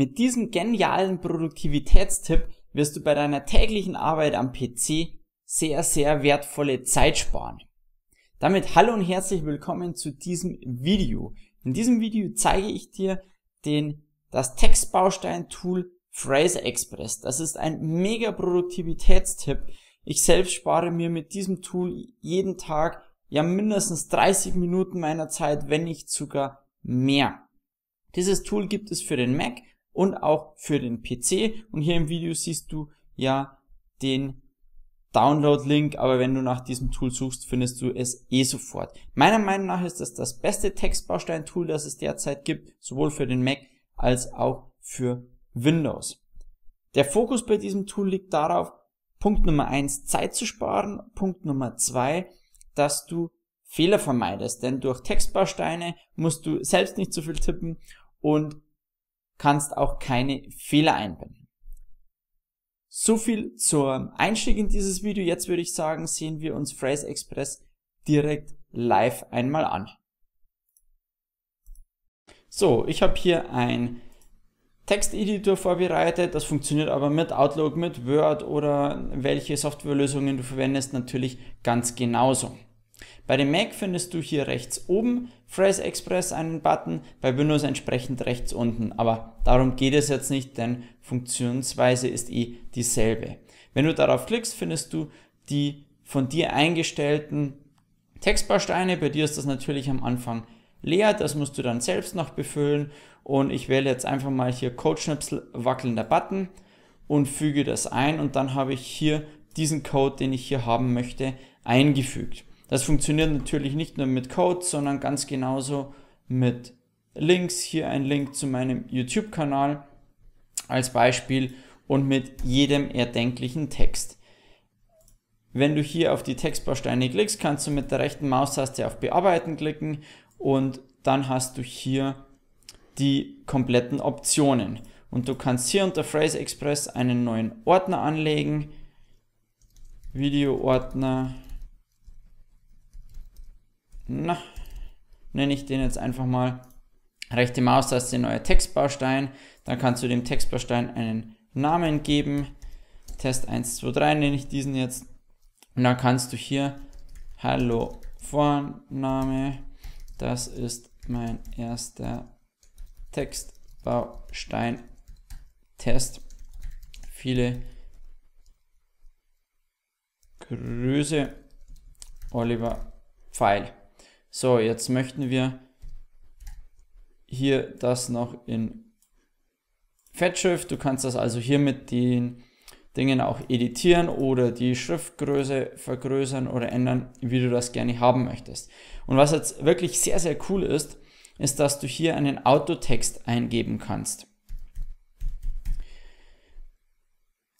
Mit diesem genialen Produktivitätstipp wirst du bei deiner täglichen Arbeit am PC sehr, sehr wertvolle Zeit sparen. Damit hallo und herzlich willkommen zu diesem Video. In diesem Video zeige ich dir den, das Textbaustein-Tool Phrase Express. Das ist ein mega Produktivitätstipp. Ich selbst spare mir mit diesem Tool jeden Tag ja mindestens 30 Minuten meiner Zeit, wenn nicht sogar mehr. Dieses Tool gibt es für den Mac und auch für den PC. Und hier im Video siehst du ja den Download-Link, aber wenn du nach diesem Tool suchst, findest du es eh sofort. Meiner Meinung nach ist das das beste Textbaustein-Tool, das es derzeit gibt, sowohl für den Mac als auch für Windows. Der Fokus bei diesem Tool liegt darauf, Punkt Nummer eins Zeit zu sparen, Punkt Nummer zwei dass du Fehler vermeidest, denn durch Textbausteine musst du selbst nicht so viel tippen und kannst auch keine Fehler einbinden. So viel zum Einstieg in dieses Video. Jetzt würde ich sagen, sehen wir uns Phrase Express direkt live einmal an. So, ich habe hier ein Texteditor vorbereitet. Das funktioniert aber mit Outlook, mit Word oder welche Softwarelösungen du verwendest natürlich ganz genauso. Bei dem Mac findest du hier rechts oben Phrase Express einen Button, bei Windows entsprechend rechts unten. Aber darum geht es jetzt nicht, denn Funktionsweise ist eh dieselbe. Wenn du darauf klickst, findest du die von dir eingestellten Textbausteine. Bei dir ist das natürlich am Anfang leer, das musst du dann selbst noch befüllen. Und ich wähle jetzt einfach mal hier Codeschnipsel wackelnder Button und füge das ein und dann habe ich hier diesen Code, den ich hier haben möchte, eingefügt. Das funktioniert natürlich nicht nur mit Code, sondern ganz genauso mit Links. Hier ein Link zu meinem YouTube-Kanal als Beispiel und mit jedem erdenklichen Text. Wenn du hier auf die Textbausteine klickst, kannst du mit der rechten Maustaste auf Bearbeiten klicken und dann hast du hier die kompletten Optionen. Und du kannst hier unter Phrase Express einen neuen Ordner anlegen. Videoordner na, nenne ich den jetzt einfach mal. Rechte Maustaste, neuer Textbaustein. Dann kannst du dem Textbaustein einen Namen geben. Test 1, 2, 3 nenne ich diesen jetzt. Und dann kannst du hier Hallo Vorname. Das ist mein erster Textbaustein Test. Viele Grüße, Oliver Pfeil. So, jetzt möchten wir hier das noch in Fettschrift. Du kannst das also hier mit den Dingen auch editieren oder die Schriftgröße vergrößern oder ändern, wie du das gerne haben möchtest. Und was jetzt wirklich sehr, sehr cool ist, ist, dass du hier einen Autotext eingeben kannst.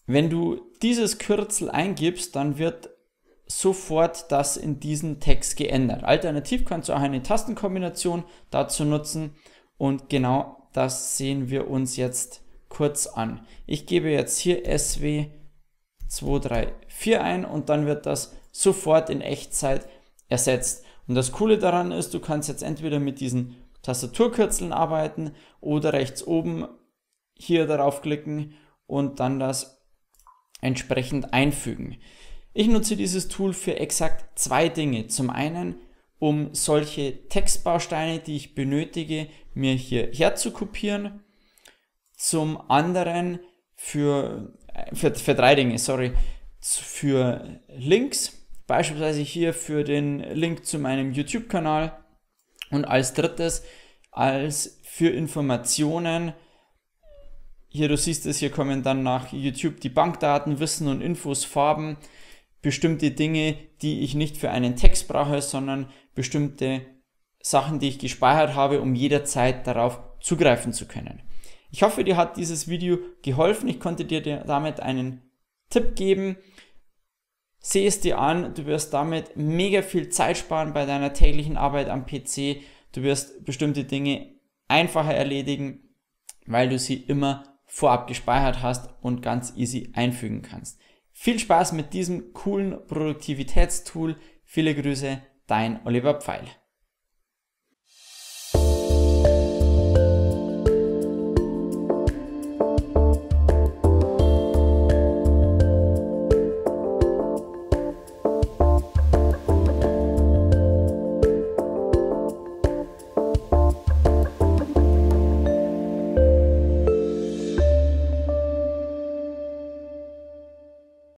Wenn du dieses Kürzel eingibst, dann wird sofort das in diesen Text geändert. Alternativ kannst du auch eine Tastenkombination dazu nutzen und genau das sehen wir uns jetzt kurz an. Ich gebe jetzt hier SW234 ein und dann wird das sofort in Echtzeit ersetzt. Und das Coole daran ist, du kannst jetzt entweder mit diesen Tastaturkürzeln arbeiten oder rechts oben hier darauf klicken und dann das entsprechend einfügen. Ich nutze dieses Tool für exakt zwei Dinge. Zum einen, um solche Textbausteine, die ich benötige, mir hierher zu kopieren. Zum anderen für, äh, für, für drei Dinge, sorry, für Links, beispielsweise hier für den Link zu meinem YouTube-Kanal und als drittes als für Informationen. Hier, du siehst es, hier kommen dann nach YouTube die Bankdaten, Wissen und Infos, Farben bestimmte Dinge, die ich nicht für einen Text brauche, sondern bestimmte Sachen, die ich gespeichert habe, um jederzeit darauf zugreifen zu können. Ich hoffe, dir hat dieses Video geholfen. Ich konnte dir damit einen Tipp geben. Seh es dir an, du wirst damit mega viel Zeit sparen bei deiner täglichen Arbeit am PC. Du wirst bestimmte Dinge einfacher erledigen, weil du sie immer vorab gespeichert hast und ganz easy einfügen kannst. Viel Spaß mit diesem coolen Produktivitätstool. Viele Grüße, dein Oliver Pfeil.